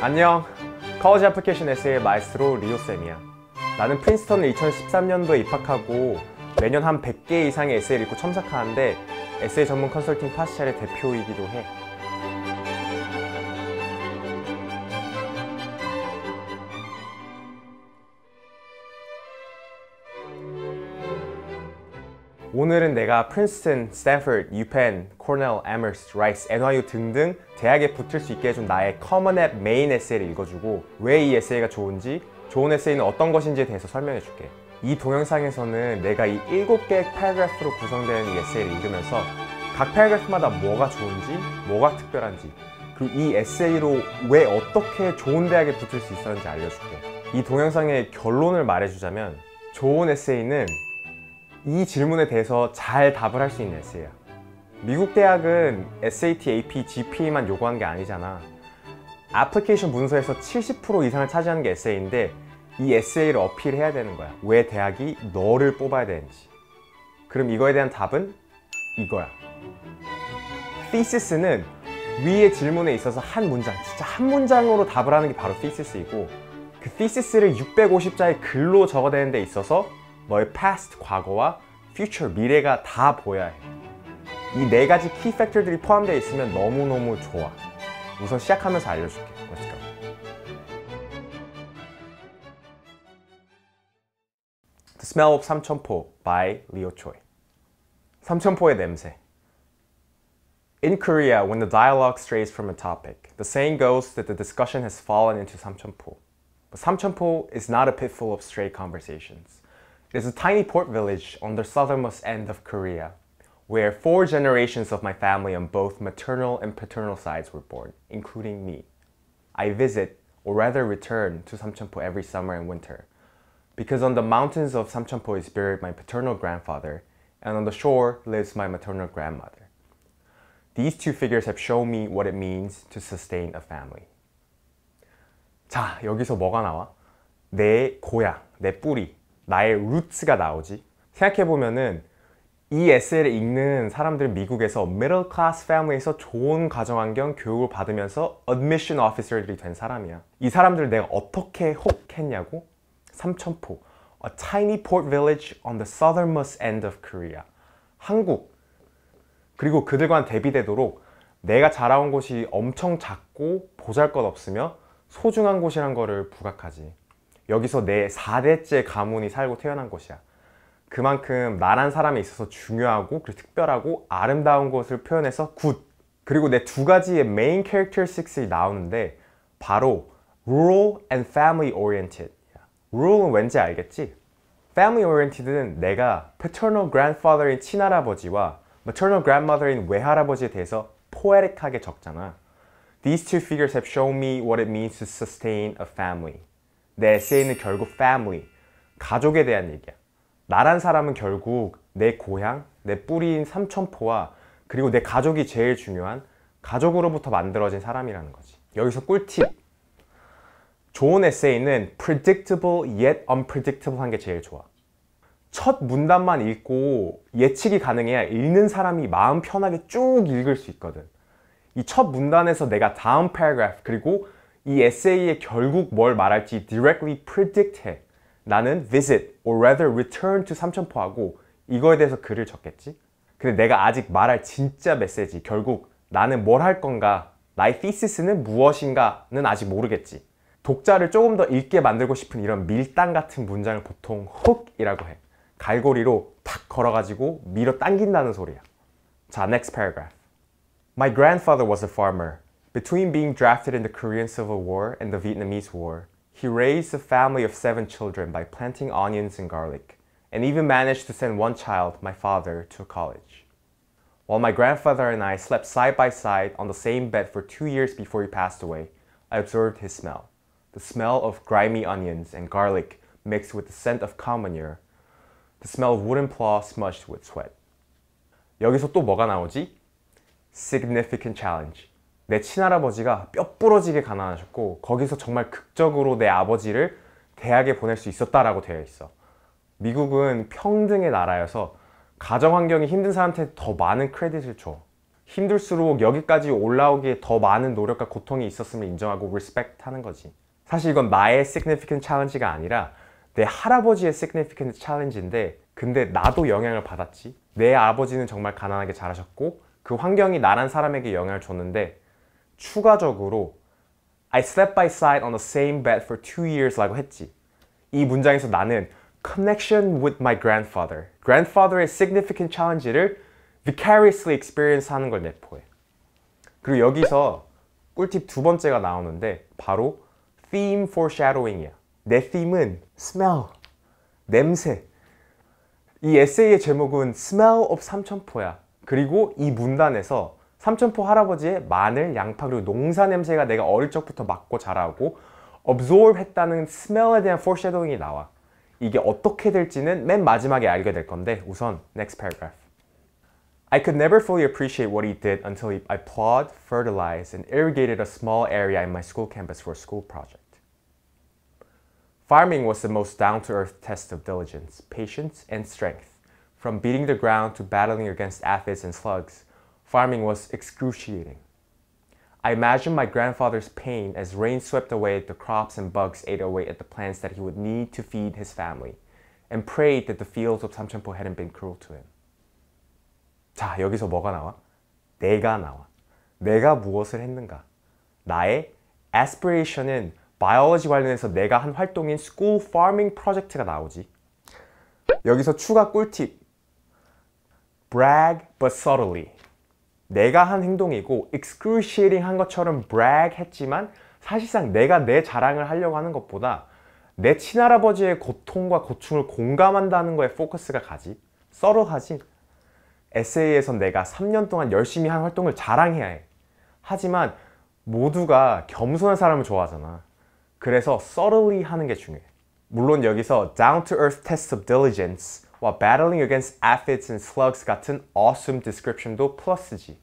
안녕 커워지 애플리케이션 에세이의 마이스로 리오쌤이야 나는 프린스턴을 2013년도에 입학하고 매년 한 100개 이상의 에세이를 읽고 첨삭하는데 에세이 전문 컨설팅 파스알의 대표이기도 해 오늘은 내가 프린스턴, 스탠퍼드, 유펜, 코넬, 에머스, 라이스, NYU 등등 대학에 붙을 수 있게 해준 나의 커먼 앱 메인 에세이를 읽어주고 왜 이 에세이가 좋은지 좋은 에세이는 어떤 것인지에 대해서 설명해 줄게 이 동영상에서는 내가 이 7개의 패러그래프로 구성된 이 에세이를 읽으면서 각 패러그래프마다 뭐가 좋은지, 뭐가 특별한지 그리고 이 에세이로 왜 어떻게 좋은 대학에 붙을 수 있었는지 알려줄게 이 동영상의 결론을 말해주자면 좋은 에세이는 이 질문에 대해서 잘 답을 할 수 있는 에세이야 미국 대학은 SAT, AP, GPA만 요구한 게 아니잖아 아플리케이션 문서에서 70% 이상을 차지하는 게 에세이인데 이 에세이를 어필해야 되는 거야 왜 대학이 너를 뽑아야 되는지 그럼 이거에 대한 답은 이거야 thesis 는위의 질문에 있어서 한 문장 진짜 한 문장으로 답을 하는 게 바로 thesis이고 그 thesis를 650자의 글로 적어내는 데 있어서 너의 past 과거와 future 미래가 다 보여야 해. 이 네 가지 키 팩터들이 포함되어 있으면 너무너무 좋아. 우선 시작하면서 알려줄게. Let's go. The Smell of 삼천포 by Leo Choi. 삼천포의 냄새. In Korea, when the dialogue strays from a topic, the saying goes that the discussion has fallen into Samcheonpo. But Samcheonpo is not a pitfall of stray conversations. It is a tiny port village on the southernmost end of Korea, where four generations of my family on both maternal and paternal sides were born, including me. I visit, or rather return, to Samcheonpo every summer and winter, because on the mountains of Samcheonpo is buried my paternal grandfather, and on the shore lives my maternal grandmother. These two figures have shown me what it means to sustain a family. 자, 여기서 뭐가 나와? 내 고향, 내 뿌리, 나의 루츠가 나오지? 생각해보면은 이 에세이를 읽는 사람들은 미국에서 middle class family에서 좋은 가정환경 교육을 받으면서 admission officer들이 된 사람이야 이 사람들을 내가 어떻게 혹했냐고? 삼천포 A tiny port village on the southernmost end of Korea 한국 그리고 그들과는 대비되도록 내가 자라온 곳이 엄청 작고 보잘것없으며 소중한 곳이란 거를 부각하지 여기서 내 4대째 가문이 살고 태어난 것이야. 그만큼 나란 사람에 있어서 중요하고 그리고 특별하고 아름다운 것을 표현해서 굿! 그리고 내 두 가지의 메인 캐릭터스틱스가 나오는데 바로 rural and family oriented. rural은 왠지 알겠지? family oriented는 내가 paternal grandfather인 친할아버지와 maternal grandmother인 외할아버지에 대해서 포에릭하게 적잖아. These two figures have shown me what it means to sustain a family. 내 에세이는 결국 family, 가족에 대한 얘기야. 나란 사람은 결국 내 고향, 내 뿌리인 삼천포와 그리고 내 가족이 제일 중요한 가족으로부터 만들어진 사람이라는 거지. 여기서 꿀팁! 좋은 에세이는 predictable yet unpredictable 한 게 제일 좋아. 첫 문단만 읽고 예측이 가능해야 읽는 사람이 마음 편하게 쭉 읽을 수 있거든. 이 첫 문단에서 내가 다음 paragraph 그리고 이 에세이에 결국 뭘 말할지 directly predict해. 나는 visit or rather return to 삼천포하고 이거에 대해서 글을 적겠지? 근데 내가 아직 말할 진짜 메시지, 결국 나는 뭘 할 건가, 나의 thesis는 무엇인가는 아직 모르겠지. 독자를 조금 더 읽게 만들고 싶은 이런 밀당 같은 문장을 보통 hook이라고 해. 갈고리로 탁 걸어가지고 밀어 당긴다는 소리야. 자, next paragraph. My grandfather was a farmer. Between being drafted in the Korean Civil War and the Vietnamese War, he raised a family of seven children by planting onions and garlic, and even managed to send one child, my father, to college. While my grandfather and I slept side by side on the same bed for two years before he passed away, I observed his smell. The smell of grimy onions and garlic mixed with the scent of cow manure, the smell of wooden plow smudged with sweat. 여기서 또 뭐가 나오지? Significant challenge. 내 친할아버지가 뼈부러지게 가난하셨고 거기서 정말 극적으로 내 아버지를 대학에 보낼 수 있었다라고 되어 있어. 미국은 평등의 나라여서 가정 환경이 힘든 사람한테 더 많은 크레딧을 줘. 힘들수록 여기까지 올라오기에 더 많은 노력과 고통이 있었음을 인정하고 리스펙트 하는 거지. 사실 이건 나의 significant challenge가 아니라 내 할아버지의 significant challenge인데 근데 나도 영향을 받았지. 내 아버지는 정말 가난하게 자라셨고 그 환경이 나란 사람에게 영향을 줬는데 추가적으로 I slept by side on the same bed for two years 라고 했지. 이 문장에서 나는 connection with my grandfather, grandfather의 significant challenge를 vicariously experience 하는 걸 내포해. 그리고 여기서 꿀팁 두 번째가 나오는데 바로 theme foreshadowing이야. 내 theme은 smell, 냄새. 이 에세이의 제목은 smell of 삼천포야. 그리고 이 문단에서 삼천포 할아버지의 마늘, 양파 그리고 농사 냄새가 내가 어릴 적부터 맡고 자라고 absorb 했다는 스멜에 대한 foreshadowing이 나와 이게 어떻게 될지는 맨 마지막에 알게 될 건데 우선 next paragraph I could never fully appreciate what he did until he, I plowed, fertilized, and irrigated a small area in my school campus for a school project. Farming was the most down-to-earth test of diligence, patience, and strength. From beating the ground to battling against aphids and slugs, Farming was excruciating. I imagine my grandfather's pain as rain swept away the crops and bugs ate away at the plants that he would need to feed his family, and prayed that the fields of Samchenpo hadn't been cruel to him. 자, 여기서 뭐가 나와? 내가 나와. 내가 무엇을 했는가? 나의 aspiration은 biology 관련해서 내가 한 활동인 school farming project가 나오지. 여기서 추가 꿀팁. brag but subtly. 내가 한 행동이고 excruciating 한 것처럼 brag 했지만 사실상 내가 내 자랑을 하려고 하는 것보다 내 친할아버지의 고통과 고충을 공감한다는 거에 포커스가 가지 썰어 하지 에세이에선 내가 3년 동안 열심히 한 활동을 자랑해야 해 하지만 모두가 겸손한 사람을 좋아하잖아 그래서 t h o u g h l y 하는 게 중요해 물론 여기서 down to earth test of diligence 와 battling against aphids and slugs 같은 awesome description도 플러스지.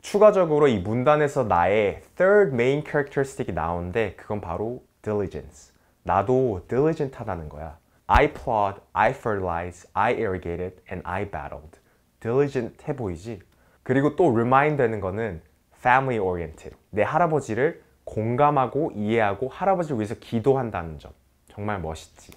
추가적으로 이 문단에서 나의 third main characteristic이 나오는데 그건 바로 diligence. 나도 diligent하다는 거야. I plod, I fertilize, I irrigated, and I battled. diligent해 보이지? 그리고 또 remind 되는 거는 family oriented. 내 할아버지를 공감하고 이해하고 할아버지를 위해서 기도한다는 점. 정말 멋있지.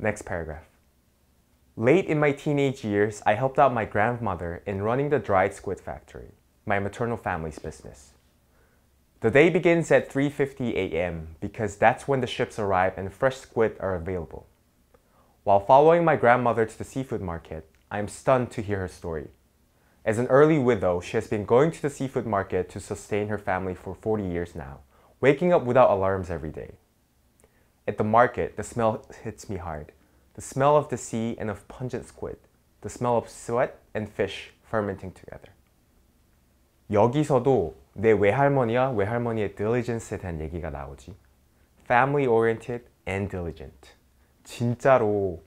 Next paragraph. Late in my teenage years, I helped out my grandmother in running the dried squid factory, my maternal family's business. The day begins at 3.50 a.m. because that's when the ships arrive and fresh squid are available. While following my grandmother to the seafood market, I am stunned to hear her story. As an early widow, she has been going to the seafood market to sustain her family for 40 years now, waking up without alarms every day. At the market, the smell hits me hard. the smell of the sea and of pungent squid, the smell of sweat and fish fermenting together. 여기서도 내 외할머니와 외할머니의 diligence에 대한 얘기가 나오지. Family oriented and diligent. 진짜로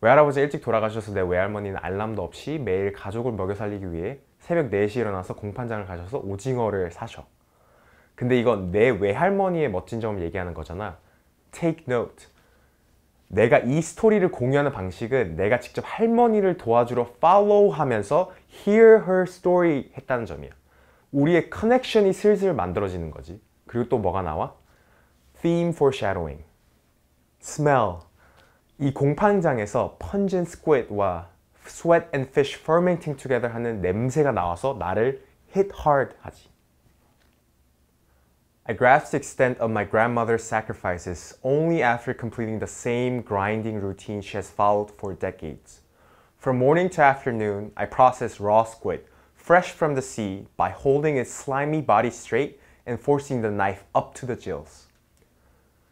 외할아버지 일찍 돌아가셔서 내 외할머니는 알람도 없이 매일 가족을 먹여 살리기 위해 새벽 4시에 일어나서 공판장을 가셔서 오징어를 사셔. 근데 이건 내 외할머니의 멋진 점을 얘기하는 거잖아. Take note. 내가 이 스토리를 공유하는 방식은 내가 직접 할머니를 도와주러 follow 하면서 hear her story 했다는 점이야. 우리의 커넥션이 슬슬 만들어지는 거지. 그리고 또 뭐가 나와? theme foreshadowing. smell. 이 공판장에서 pungent squid와 sweat and fish fermenting together 하는 냄새가 나와서 나를 hit hard 하지. I grasped the extent of my grandmother's sacrifices only after completing the same grinding routine she has followed for decades. From morning to afternoon, I processed raw squid, fresh from the sea, by holding its slimy body straight and forcing the knife up to the gills.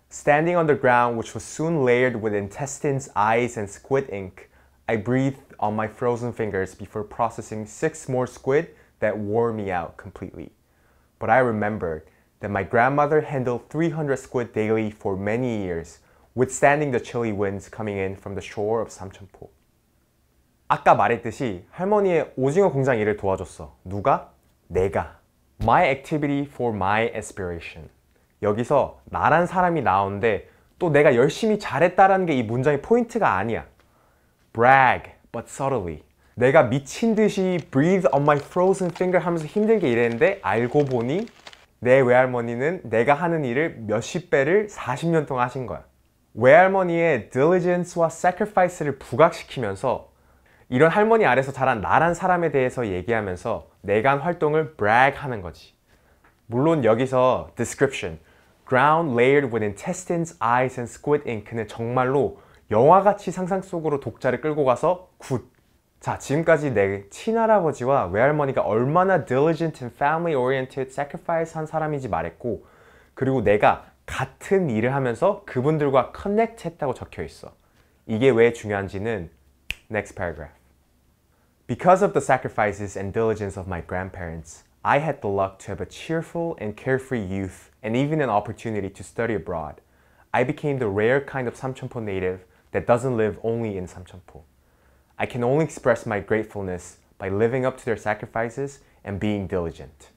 Standing on the ground, which was soon layered with intestines, eyes, and squid ink, I breathed on my frozen fingers before processing six more squid that wore me out completely. But I remembered that my grandmother handled 300 squid daily for many years, withstanding the chilly winds coming in from the shore of 삼천포. 아까 말했듯이 할머니의 오징어 공장 일을 도와줬어. 누가? 내가. My activity for my aspiration. 여기서 나란 사람이 나오는데 또 내가 열심히 잘했다라는 게 이 문장의 포인트가 아니야. brag but subtly. 내가 미친 듯이 breathe on my frozen finger 하면서 힘들게 일했는데 알고 보니 내 외할머니는 내가 하는 일을 몇십 배를 40년 동안 하신 거야. 외할머니의 diligence와 sacrifice를 부각시키면서 이런 할머니 아래서 자란 나란 사람에 대해서 얘기하면서 내가 활동을 brag 하는 거지. 물론 여기서 description, ground layered with intestines, eyes and squid ink는 정말로 영화같이 상상 속으로 독자를 끌고 가서 굿, 자, 지금까지 내 친할아버지와 외할머니가 얼마나 diligent and family oriented sacrifice 한 사람인지 말했고 그리고 내가 같은 일을 하면서 그분들과 connect 했다고 적혀 있어. 이게 왜 중요한지는 next paragraph. Because of the sacrifices and diligence of my grandparents, I had the luck to have a cheerful and carefree youth and even an opportunity to study abroad. I became the rare kind of Samcheongpo native that doesn't live only in Samcheongpo. I can only express my gratefulness by living up to their sacrifices and being diligent.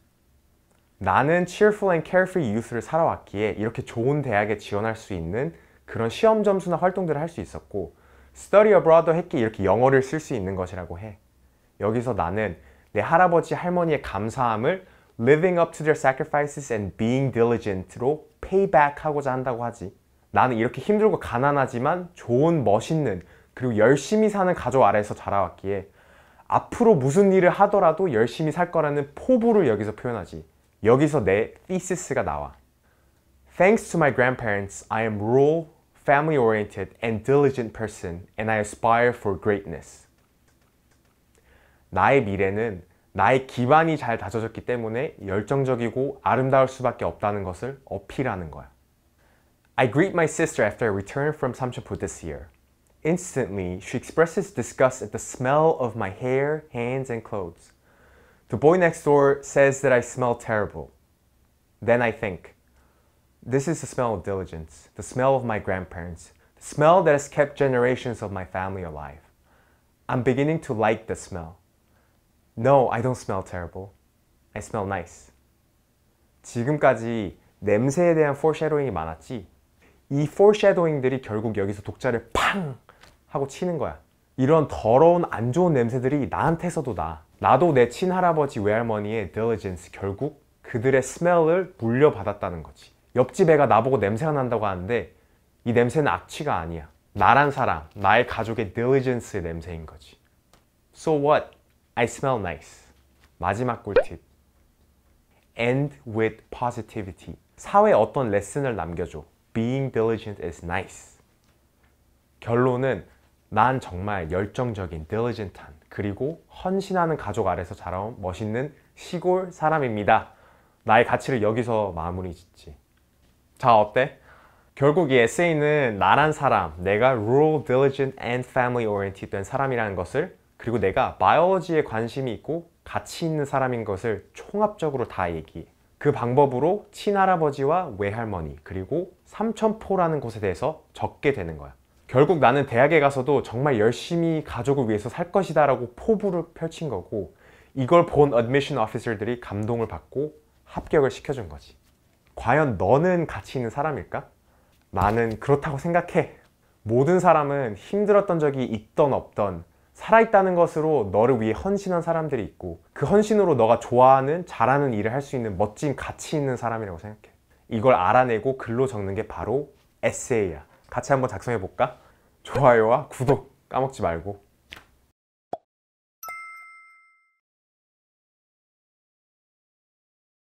나는 cheerful and carefree youth를 살아왔기에 이렇게 좋은 대학에 지원할 수 있는 그런 시험 점수나 활동들을 할 수 있었고 study abroad도 했기에 이렇게 영어를 쓸 수 있는 것이라고 해. 여기서 나는 내 할아버지 할머니의 감사함을 living up to their sacrifices and being diligent로 payback 하고자 한다고 하지. 나는 이렇게 힘들고 가난하지만 좋은 멋있는 그리고 열심히 사는 가족 아래에서 자라왔기에 앞으로 무슨 일을 하더라도 열심히 살 거라는 포부를 여기서 표현하지. 여기서 내 thesis가 나와. Thanks to my grandparents, I am rural, family-oriented, and diligent person, and I aspire for greatness. 나의 미래는 나의 기반이 잘 다져졌기 때문에 열정적이고 아름다울 수밖에 없다는 것을 어필하는 거야. I greet my sister after I return from Samcheonpo this year. Instantly, she expresses disgust at the smell of my hair, hands, and clothes. The boy next door says that I smell terrible. Then I think, this is the smell of diligence, the smell of my grandparents, the smell that has kept generations of my family alive. I'm beginning to like the smell. No, I don't smell terrible. I smell nice. 지금까지 냄새에 대한 foreshadowing이 많았지. 이 foreshadowing들이 결국 여기서 독자를 팡 하고 치는 거야 이런 더러운 안 좋은 냄새들이 나한테서도 나 나도 내 친할아버지 외할머니의 diligence 결국 그들의 s m e l l 을 물려받았다는 거지 옆집 애가 나보고 냄새가 난다고 하는데 이 냄새는 악취가 아니야 나란 사람, 나의 가족의 diligence의 냄새인 거지 So what? I smell nice 마지막 꿀팁 End with positivity 사회에 어떤 레슨을 남겨줘 Being diligent is nice 결론은 난 정말 열정적인 diligent한 그리고 헌신하는 가족 아래서 자라온 멋있는 시골 사람입니다. 나의 가치를 여기서 마무리 짓지. 자 어때? 결국 이 에세이는 나란 사람, 내가 rural, diligent and family oriented 된 사람이라는 것을 그리고 내가 바이오지에 관심이 있고 가치 있는 사람인 것을 총합적으로 다 얘기해. 그 방법으로 친할아버지와 외할머니 그리고 삼천포라는 곳에 대해서 적게 되는 거야. 결국 나는 대학에 가서도 정말 열심히 가족을 위해서 살 것이다 라고 포부를 펼친 거고 이걸 본 admission officer들이 감동을 받고 합격을 시켜준 거지 과연 너는 가치 있는 사람일까? 나는 그렇다고 생각해 모든 사람은 힘들었던 적이 있던 없던 살아있다는 것으로 너를 위해 헌신한 사람들이 있고 그 헌신으로 너가 좋아하는 잘하는 일을 할 수 있는 멋진 가치 있는 사람이라고 생각해 이걸 알아내고 글로 적는 게 바로 에세이야 같이 한번 작성해 볼까? 좋아요와 구독 까먹지 말고